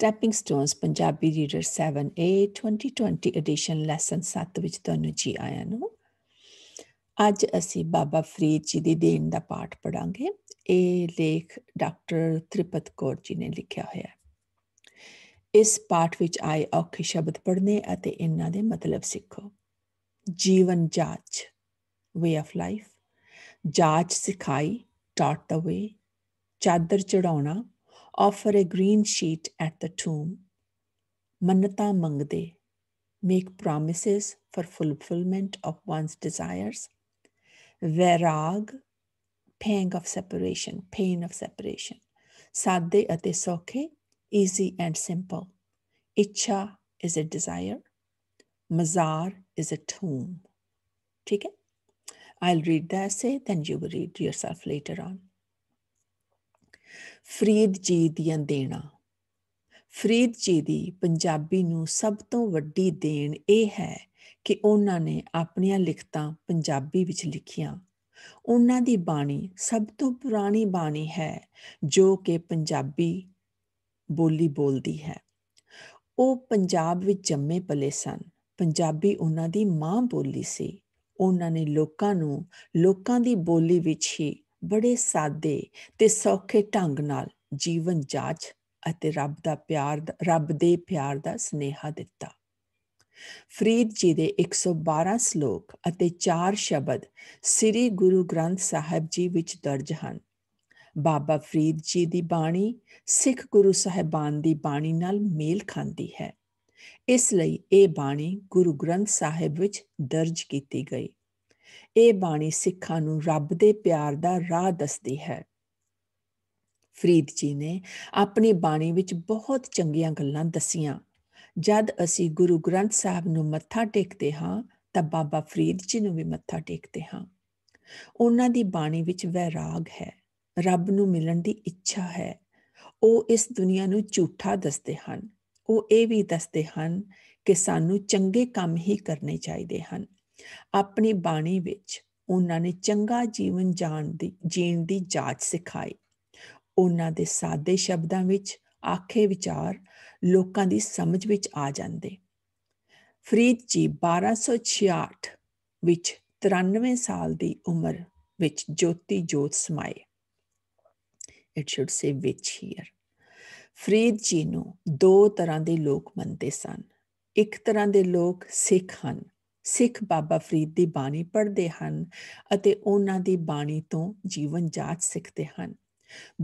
Stepping stones Punjabi reader 7A 2020 edition lesson 7 ਵਿੱਚ ਤੁਹਾਨੂੰ ਜੀ ਆਇਆਂ ਨੂੰ ਅੱਜ ਅਸੀਂ ਬਾਬਾ ਫਰੀਦ ਜੀ ਦੀ ਦੇਣ ਦਾ ਪਾਠ ਪੜਾਂਗੇ ਇਹ ਲੇਖ ਡਾਕਟਰ ਤ੍ਰਿਪਤ ਕੌਰ ਜੀ ਨੇ ਲਿਖਿਆ ਹੋਇਆ ਹੈ ਇਸ ਪਾਠ ਵਿੱਚ ਆਏ ਔਖੇ ਸ਼ਬਦ ਪੜ੍ਹਨੇ ਅਤੇ ਇਹਨਾਂ ਦੇ ਮਤਲਬ ਸਿੱਖੋ ਜੀਵਨ ਜਾਂਚ ਵੇ ਆਫ ਲਾਈਫ ਜਾਂਚ ਸਿਖਾਈ ਟਾਟ ਦਾ ਵੇ ਚਾਦਰ ਚੜਾਉਣਾ offer a green sheet at the tomb. Manata mangde, make promises for fulfillment of one's desires. Vairag, pang of separation, pain of separation. Sadde ate easy and simple. Icha is a desire. Mazar is a tomb. Okay? i I'll read the essay, then you will read yourself later on. Farid ਜੀ ਦੀਆਂ ਦੇਣਾ ਫਰੀਦ ਜੀ ਦੀ ਪੰਜਾਬੀ ਨੂੰ ਸਭ ਤੋਂ ਵੱਡੀ ਦੇਣ ਇਹ ਹੈ ਕਿ ਉਹਨਾਂ ਨੇ ਆਪਣੀਆਂ ਲਿਖਤਾਂ ਪੰਜਾਬੀ ਵਿੱਚ ਲਿਖੀਆਂ ਉਹਨਾਂ ਦੀ ਬਾਣੀ ਸਭ ਤੋਂ ਪੁਰਾਣੀ ਬਾਣੀ ਹੈ ਜੋ ਕਿ ਪੰਜਾਬੀ ਬੋਲੀ ਬੋਲਦੀ ਹੈ ਉਹ ਪੰਜਾਬ ਵਿੱਚ ਜੰਮੇ ਪਲੇ ਸਨ ਪੰਜਾਬੀ ਉਹਨਾਂ ਦੀ ਮਾਂ ਬੋਲੀ ਸੀ ਉਹਨਾਂ ਨੇ ਲੋਕਾਂ ਨੂੰ ਲੋਕਾਂ ਦੀ ਬੋਲੀ ਵਿੱਚ ਹੀ ਬੜੇ ਸਾਦੇ ਤੇ ਸੌਖੇ ਢੰਗ ਨਾਲ ਜੀਵਨ ਜਾਚ ਅਤੇ ਰੱਬ ਦਾ ਪਿਆਰ ਰੱਬ ਦੇ ਪਿਆਰ ਦਾ ਸਨੇਹਾ ਦਿੱਤਾ ਫਰੀਦ ਜੀ ਦੇ 112 ਸ਼ਲੋਕ ਅਤੇ 4 ਸ਼ਬਦ ਸ੍ਰੀ ਗੁਰੂ ਗ੍ਰੰਥ ਸਾਹਿਬ ਜੀ ਵਿੱਚ ਦਰਜ ਹਨ ਬਾਬਾ ਫਰੀਦ ਜੀ ਦੀ ਬਾਣੀ ਸਿੱਖ ਗੁਰੂ ਸਾਹਿਬਾਨ ਦੀ ਬਾਣੀ ਨਾਲ ਮੇਲ ਖਾਂਦੀ ਹੈ ਇਸ ਲਈ ਇਹ ਬਾਣੀ ਗੁਰੂ ਗ੍ਰੰਥ ਸਾਹਿਬ ਵਿੱਚ ਦਰਜ ਕੀਤੀ ਗਈ ਇਹ ਬਾਣੀ ਸਿੱਖਾਂ ਨੂੰ ਰੱਬ ਦੇ ਪਿਆਰ ਦਾ ਰਾਹ ਦੱਸਦੀ ਹੈ ਫਰੀਦ ਜੀ ਨੇ ਆਪਣੀ ਬਾਣੀ ਵਿੱਚ ਬਹੁਤ ਚੰਗੀਆਂ ਗੱਲਾਂ ਦਸੀਆਂ ਜਦ ਅਸੀਂ ਗੁਰੂ ਗ੍ਰੰਥ ਸਾਹਿਬ ਨੂੰ ਮੱਥਾ ਟੇਕਦੇ ਹਾਂ ਤਾਂ ਬਾਬਾ ਫਰੀਦ ਜੀ ਨੂੰ ਵੀ ਮੱਥਾ ਟੇਕਦੇ ਹਾਂ ਉਹਨਾਂ ਦੀ ਬਾਣੀ ਵਿੱਚ ਵੈਰਾਗ ਹੈ ਰੱਬ ਨੂੰ ਮਿਲਣ ਦੀ ਇੱਛਾ ਹੈ ਉਹ ਇਸ ਦੁਨੀਆ ਨੂੰ ਝੂਠਾ ਦੱਸਦੇ ਹਨ ਉਹ ਇਹ ਵੀ ਦੱਸਦੇ ਹਨ ਕਿ ਸਾਨੂੰ ਚੰਗੇ ਕੰਮ ਹੀ ਕਰਨੇ ਚਾਹੀਦੇ ਹਨ ਆਪਣੀ ਬਾਣੀ ਵਿੱਚ ਉਹਨਾਂ ਨੇ ਚੰਗਾ ਜੀਵਨ ਜਾਣ ਦੀ ਜੀਣ ਦੀ ਜਾਚ ਸਿਖਾਈ ਉਹਨਾਂ ਦੇ ਸਾਦੇ ਸ਼ਬਦਾਂ ਵਿੱਚ ਆਖੇ ਵਿਚਾਰ ਲੋਕਾਂ ਦੀ ਸਮਝ ਵਿੱਚ ਆ ਜਾਂਦੇ ਫਰੀਦ ਜੀ 1266 ਵਿੱਚ 93 ਸਾਲ ਦੀ ਉਮਰ ਵਿੱਚ ਜੋਤੀ ਜੋਤ ਸਮਾਏ it should say which here Farid ji ਨੂੰ ਦੋ ਤਰ੍ਹਾਂ ਦੇ ਲੋਕ ਮੰਨਦੇ ਸਨ ਇੱਕ ਤਰ੍ਹਾਂ ਦੇ ਲੋਕ ਸਿੱਖ ਹਨ ਸਿੱਖ ਬਾਬਾ ਫਰੀਦ ਦੀ ਬਾਣੀ ਪੜ੍ਹਦੇ ਹਨ ਅਤੇ ਉਹਨਾਂ ਦੀ ਬਾਣੀ ਤੋਂ ਜੀਵਨ ਜਾਚ ਸਿੱਖਦੇ ਹਨ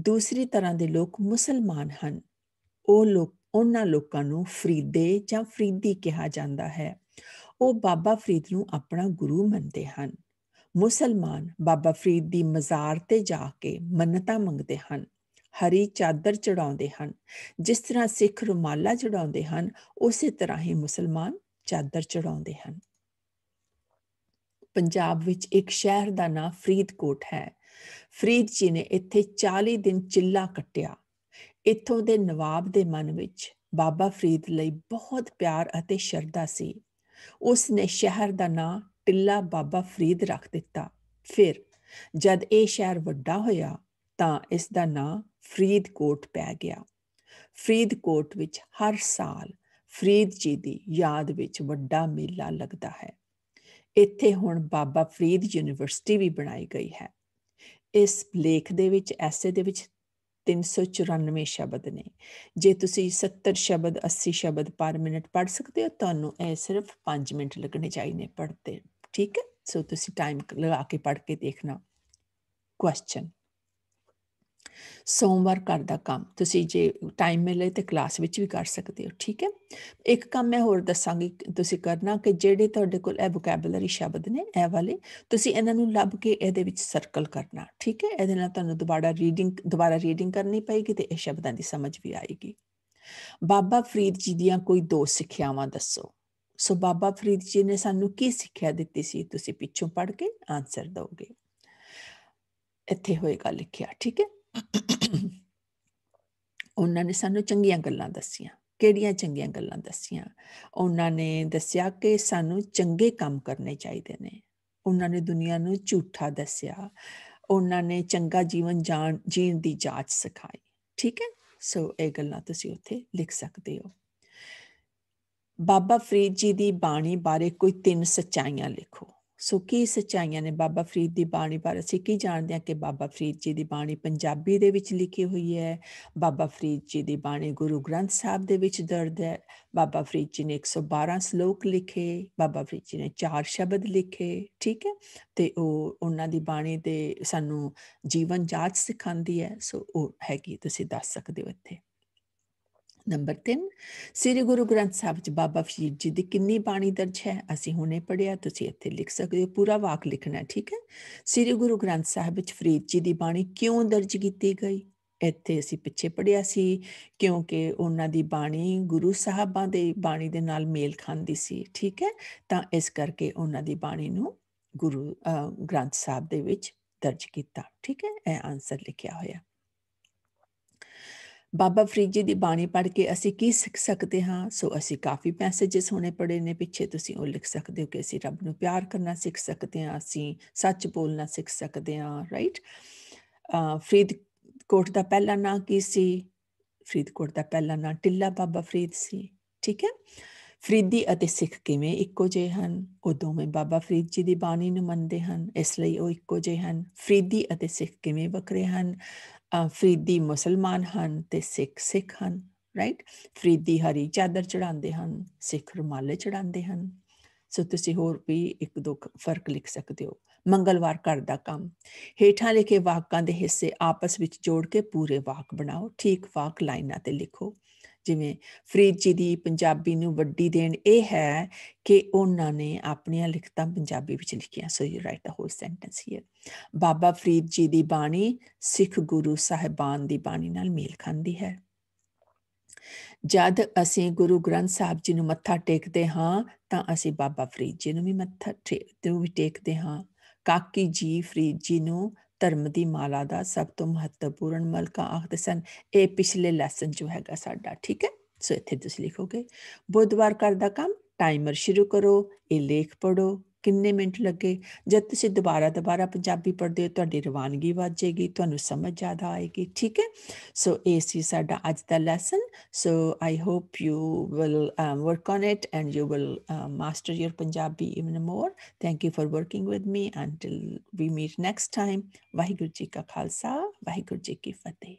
ਦੂਸਰੀ ਤਰ੍ਹਾਂ ਦੇ ਲੋਕ ਮੁਸਲਮਾਨ ਹਨ ਉਹ ਲੋਕ ਉਹਨਾਂ ਲੋਕਾਂ ਨੂੰ ਫਰੀਦੇ ਜਾਂ ਫਰੀਦੀ ਕਿਹਾ ਜਾਂਦਾ ਹੈ ਉਹ ਬਾਬਾ ਫਰੀਦ ਨੂੰ ਆਪਣਾ ਗੁਰੂ ਮੰਨਦੇ ਹਨ ਮੁਸਲਮਾਨ ਬਾਬਾ ਫਰੀਦ ਦੀ ਮਜ਼ਾਰ ਤੇ ਜਾ ਕੇ ਮੰਨਤਾ ਮੰਗਦੇ ਹਨ ਹਰੀ ਚਾਦਰ ਚੜਾਉਂਦੇ ਹਨ ਜਿਸ ਤਰ੍ਹਾਂ ਸਿੱਖ ਰੁਮਾਲਾ ਚੜਾਉਂਦੇ ਹਨ ਉਸੇ ਤਰ੍ਹਾਂ ਹੀ ਮੁਸਲਮਾਨ ਚਾਦਰ ਚੜਾਉਂਦੇ ਹਨ ਪੰਜਾਬ ਵਿੱਚ ਇੱਕ ਸ਼ਹਿਰ ਦਾ ਨਾਂ ਫਰੀਦਕੋਟ ਹੈ ਫਰੀਦ ਜੀ ਨੇ ਇੱਥੇ 40 ਦਿਨ ਚਿੱਲਾ ਕੱਟਿਆ ਇੱਥੋਂ ਦੇ ਨਵਾਬ ਦੇ ਮਨ ਵਿੱਚ ਬਾਬਾ ਫਰੀਦ ਲਈ ਬਹੁਤ ਪਿਆਰ ਅਤੇ ਸ਼ਰਧਾ ਸੀ ਉਸ ਨੇ ਸ਼ਹਿਰ ਦਾ ਨਾਂ ਟਿੱਲਾ ਬਾਬਾ ਫਰੀਦ ਰੱਖ ਦਿੱਤਾ ਫਿਰ ਜਦ ਇਹ ਸ਼ਹਿਰ ਵੱਡਾ ਹੋਇਆ ਤਾਂ ਇਸ ਦਾ ਨਾਂ ਫਰੀਦਕੋਟ ਪੈ ਗਿਆ ਫਰੀਦਕੋਟ ਵਿੱਚ ਹਰ ਸਾਲ ਫਰੀਦ ਜੀ ਦੀ ਯਾਦ ਵਿੱਚ ਵੱਡਾ ਮੇਲਾ ਲੱਗਦਾ ਹੈ ਇੱਥੇ ਹੁਣ ਬਾਬਾ ਫਰੀਦ ਯੂਨੀਵਰਸਿਟੀ ਵੀ ਬਣਾਈ ਗਈ ਹੈ ਇਸ ਲੇਖ ਦੇ ਵਿੱਚ ਐਸੇ ਦੇ ਵਿੱਚ 394 ਸ਼ਬਦ ਨੇ ਜੇ ਤੁਸੀਂ 70 ਸ਼ਬਦ 80 ਸ਼ਬਦ ਪਰ ਮਿੰਟ ਪੜ ਸਕਦੇ ਹੋ ਤੁਹਾਨੂੰ ਇਹ ਸਿਰਫ 5 ਮਿੰਟ ਲੱਗਣੇ ਚਾਹੀਦੇ ਪੜਦੇ ਠੀਕ ਹੈ ਸੋ ਤੁਸੀਂ ਟਾਈਮ ਲਗਾ ਕੇ ਪੜ ਕੇ ਦੇਖਣਾ ਕੁਐਸਚਨ ਸੋਮਵਾਰ ਘਰ ਦਾ ਕੰਮ ਤੁਸੀਂ ਜੇ ਟਾਈਮ ਮਿਲੇ ਤੇ ਕਲਾਸ ਵਿੱਚ ਵੀ ਕਰ ਸਕਦੇ ਹੋ ਠੀਕ ਹੈ ਇੱਕ ਕੰਮ ਮੈਂ ਹੋਰ ਦੱਸਾਂਗੀ ਤੁਸੀਂ ਕਰਨਾ ਕਿ ਜਿਹੜੇ ਤੁਹਾਡੇ ਕੋਲ ਇਹ ਵੋਕੈਬਲਰੀ ਸ਼ਬਦ ਨੇ ਇਹ ਵਾਲੇ ਤੁਸੀਂ ਇਹਨਾਂ ਨੂੰ ਲੱਭ ਕੇ ਇਹਦੇ ਵਿੱਚ ਸਰਕਲ ਕਰਨਾ ਠੀਕ ਹੈ ਇਹਦੇ ਨਾਲ ਤੁਹਾਨੂੰ ਦੁਬਾਰਾ ਰੀਡਿੰਗ ਦੁਬਾਰਾ ਰੀਡਿੰਗ ਕਰਨੀ ਪਏਗੀ ਤੇ ਇਹ ਸ਼ਬਦਾਂ ਦੀ ਸਮਝ ਵੀ ਆਏਗੀ ਬਾਬਾ ਫਰੀਦ ਜੀ ਦੀਆਂ ਕੋਈ ਦੋ ਸਿੱਖਿਆਵਾਂ ਦੱਸੋ ਸੋ ਬਾਬਾ ਫਰੀਦ ਜੀ ਨੇ ਸਾਨੂੰ ਕੀ ਸਿੱਖਿਆ ਦਿੱਤੀ ਸੀ ਤੁਸੀਂ ਪਿੱਛੋਂ ਪੜ੍ਹ ਕੇ ਆਨਸਰ ਦਿਓਗੇ ਇੱਥੇ ਹੋਏਗਾ ਲਿਖਿਆ ਠੀਕ ਹੈ ਉਹਨਾਂ ਨੇ ਸਾਨੂੰ ਚੰਗੀਆਂ ਗੱਲਾਂ ਦੱਸੀਆਂ ਕਿਹੜੀਆਂ ਚੰਗੀਆਂ ਗੱਲਾਂ ਦੱਸੀਆਂ ਉਹਨਾਂ ਨੇ ਦੱਸਿਆ ਕਿ ਸਾਨੂੰ ਚੰਗੇ ਕੰਮ ਕਰਨੇ ਚਾਹੀਦੇ ਨੇ ਉਹਨਾਂ ਨੇ ਦੁਨੀਆ ਨੂੰ ਝੂਠਾ ਦੱਸਿਆ ਉਹਨਾਂ ਨੇ ਚੰਗਾ ਜੀਵਨ ਜੀਣ ਦੀ ਜਾਂਚ ਸਿਖਾਈ ਠੀਕ ਹੈ ਸੋ ਇਹ ਗੱਲਾਂ ਤੁਸੀਂ ਉੱਥੇ ਲਿਖ ਸਕਦੇ ਹੋ ਬਾਬਾ ਫਰੀਦ ਜੀ ਦੀ ਬਾਣੀ ਬਾਰੇ ਕੋਈ ਤਿੰਨ ਸਚਾਈਆਂ ਲਿਖੋ ਸੋ ਕੀ ਸਚਾਈਆਂ ਨੇ ਬਾਬਾ ਫਰੀਦ ਦੀ ਬਾਣੀ ਬਾਰੇ ਅਸੀਂ ਕੀ ਜਾਣਦੇ ਹਾਂ ਕਿ ਬਾਬਾ ਫਰੀਦ ਜੀ ਦੀ ਬਾਣੀ ਪੰਜਾਬੀ ਦੇ ਵਿੱਚ ਲਿਖੀ ਹੋਈ ਹੈ ਬਾਬਾ ਫਰੀਦ ਜੀ ਦੀ ਬਾਣੀ ਗੁਰੂ ਗ੍ਰੰਥ ਸਾਹਿਬ ਦੇ ਵਿੱਚ ਦਰਜ ਹੈ ਬਾਬਾ ਫਰੀਦ ਜੀ ਨੇ 112 ਸ਼ਲੋਕ ਲਿਖੇ ਬਾਬਾ ਫਰੀਦ ਜੀ ਨੇ ਚਾਰ ਸ਼ਬਦ ਲਿਖੇ ਠੀਕ ਹੈ ਤੇ ਉਹ ਉਹਨਾਂ ਦੀ ਬਾਣੀ ਤੇ ਸਾਨੂੰ ਜੀਵਨ ਜਾਚ ਸਿਖਾਉਂਦੀ ਹੈ ਸੋ ਉਹ ਹੈਗੀ ਤੁਸੀਂ ਦੱਸ ਸਕਦੇ ਹੋ ਇੱਥੇ ਨੰਬਰ 3 ਸ੍ਰੀ ਗੁਰੂ ਗ੍ਰੰਥ ਸਾਹਿਬ ਵਿੱਚ ਬਾਬਾ ਫਰੀਦ ਜੀ ਦੀ ਕਿੰਨੀ ਬਾਣੀ ਦਰਜ ਹੈ ਅਸੀਂ ਹੁਣੇ ਪੜਿਆ ਤੁਸੀਂ ਇੱਥੇ ਲਿਖ ਸਕਦੇ ਹੋ ਪੂਰਾ ਵਾਕ ਲਿਖਣਾ ਠੀਕ ਹੈ ਸ੍ਰੀ ਗੁਰੂ ਗ੍ਰੰਥ ਸਾਹਿਬ ਵਿੱਚ ਫਰੀਦ ਜੀ ਦੀ ਬਾਣੀ ਕਿਉਂ ਦਰਜ ਕੀਤੀ ਗਈ ਇੱਥੇ ਅਸੀਂ ਪਿੱਛੇ ਪੜਿਆ ਸੀ ਕਿਉਂਕਿ ਉਹਨਾਂ ਦੀ ਬਾਣੀ ਗੁਰੂ ਸਾਹਿਬਾਂ ਦੇ ਬਾਣੀ ਦੇ ਨਾਲ ਮੇਲ ਖਾਂਦੀ ਸੀ ਠੀਕ ਹੈ ਤਾਂ ਇਸ ਕਰਕੇ ਉਹਨਾਂ ਦੀ ਬਾਣੀ ਨੂੰ ਗੁਰੂ ਗ੍ਰੰਥ ਸਾਹਿਬ ਦੇ ਵਿੱਚ ਦਰਜ ਕੀਤਾ ਠੀਕ ਹੈ ਇਹ ਆਨਸਰ ਲਿਖਿਆ ਹੋਇਆ ਬਾਬਾ ਫਰੀਦ ਜੀ ਦੀ ਬਾਣੀ ਪੜ੍ਹ ਕੇ ਅਸੀਂ ਕੀ ਸਿੱਖ ਸਕਦੇ ਹਾਂ ਸੋ ਅਸੀਂ ਕਾਫੀ ਪੈਸੇਜਸ ਹੋਣੇ ਪੜੇ ਨੇ ਪਿੱਛੇ ਤੁਸੀਂ ਉਹ ਲਿਖ ਸਕਦੇ ਹੋ ਕਿ ਅਸੀਂ ਰੱਬ ਨੂੰ ਪਿਆਰ ਕਰਨਾ ਸਿੱਖ ਸਕਦੇ ਹਾਂ ਅਸੀਂ ਸੱਚ ਬੋਲਣਾ ਸਿੱਖ ਸਕਦੇ ਹਾਂ ਰਾਈਟ ਫਰੀਦ ਕੋਟ ਦਾ ਪਹਿਲਾ ਨਾਂ ਕੀ ਸੀ ਫਰੀਦ ਕੋਟ ਦਾ ਪਹਿਲਾ ਨਾਂ ਟਿੱਲਾ ਬਾਬਾ ਫਰੀਦ ਸੀ ਠੀਕ ਹੈ ਫਰੀਦੀ ਅਤੇ ਸਿੱਖ ਕਿਵੇਂ ਇੱਕੋ ਜਿਹੇ ਹਨ ਉਹ ਦੋਵੇਂ ਬਾਬਾ ਫਰੀਦ ਜੀ ਦੀ ਬਾਣੀ ਨੂੰ ਮੰਨਦੇ ਹਨ ਇਸ ਲਈ ਉਹ ਇੱਕੋ ਜਿਹੇ ਹਨ ਫਰੀਦੀ ਅਤੇ ਸਿੱਖ ਕਿਵੇਂ ਵੱਖਰੇ ਹਨ ਫਰੀਦੀ uh, ਮੁਸਲਮਾਨ ਹਨ ਤੇ ਸਿੱਖ ਸਿੱਖ ਹਨ ਰਾਈਟ ਫਰੀਦੀ ਹਰੀ ਚਾਦਰ ਚੜਾਉਂਦੇ ਹਨ ਸਿੱਖ ਰਮਾਲੇ ਚੜਾਉਂਦੇ ਹਨ ਸੋ ਤੁਸੀਂ ਹੋਰ ਵੀ ਇੱਕ ਦੋ ਫਰਕ ਲਿਖ ਸਕਦੇ ਹੋ ਮੰਗਲਵਾਰ ਘਰ ਦਾ ਕੰਮ ਹੇਠਾਂ ਲਿਖੇ ਵਾਕਾਂ ਦੇ ਹਿੱਸੇ ਆਪਸ ਵਿੱਚ ਜੋੜ ਕੇ ਪੂਰੇ ਵਾਕ ਬਣਾਓ ਠੀਕ ਵਾਕ ਲਾਈਨਾਂ ਤੇ ਲਿਖੋ ਜਿਵੇਂ ਫਰੀਦ ਜੀ ਦੀ ਪੰਜਾਬੀ ਨੂੰ ਵੱਡੀ ਦੇਣ ਇਹ ਹੈ ਕਿ ਉਹਨਾਂ ਨੇ ਆਪਣੀਆਂ ਲਿਖਤਾਂ ਪੰਜਾਬੀ ਵਿੱਚ ਲਿਖੀਆਂ so you write the whole sentence here Baba Farid ji ਦੀ ਬਾਣੀ ਸਿੱਖ ਗੁਰੂ ਸਾਹਿਬਾਨ ਦੀ ਬਾਣੀ ਨਾਲ ਮੇਲ ਖਾਂਦੀ ਹੈ ਜਦ ਅਸੀਂ ਗੁਰੂ ਗ੍ਰੰਥ ਸਾਹਿਬ ਜੀ ਨੂੰ ਮੱਥਾ ਟੇਕਦੇ ਹਾਂ ਤਾਂ ਅਸੀਂ ਬਾਬਾ ਫਰੀਦ ਜੀ ਨੂੰ ਵੀ ਮੱਥਾ ਟੇਕਦੇ ਹਾਂ ਕਾਕੀ ਜੀ ਫਰੀਦ ਜੀ ਨੂੰ ਧਰਮ ਦੀ ਮਾਲਾ ਦਾ ਸਭ ਤੋਂ ਮਹੱਤਵਪੂਰਨ ਮਲਕਾ ਆਖਦੇ ਸਨ ਇਹ ਪਿਛਲੇ ਲੈਸਨ ਜੋ ਹੈਗਾ ਸਾਡਾ ਠੀਕ ਹੈ ਸੋ ਇੱਥੇ ਤੁਸੀਂ ਲਿਖੋਗੇ ਬੁੱਧਵਾਰ ਕਰਦਾ ਕੰਮ ਟਾਈਮਰ ਸ਼ੁਰੂ ਕਰੋ ਇਹ ਲੇਖ ਪੜੋ ਕਿੰਨੇ ਮਿੰਟ ਲੱਗੇ ਜਦ ਤੁਸੀਂ ਦੁਬਾਰਾ ਦੁਬਾਰਾ ਪੰਜਾਬੀ ਪੜਦੇ ਹੋ ਤੁਹਾਡੀ ਰਵਾਨਗੀ ਵਾਜੇਗੀ ਤੁਹਾਨੂੰ ਸਮਝ ਜ਼ਿਆਦਾ ਆਏਗੀ ਠੀਕ ਹੈ ਸੋ ਇਹ ਸੀ ਸਾਡਾ ਅੱਜ ਦਾ lesson so I hope you will work on it and you will master your Punjabi even more thank you for working with me until we meet next time Waheguru ji ਕਾ ਖਾਲਸਾ ਵਾਹਿਗੁਰੂ ਜੀ ਕੀ ਫਤਿਹ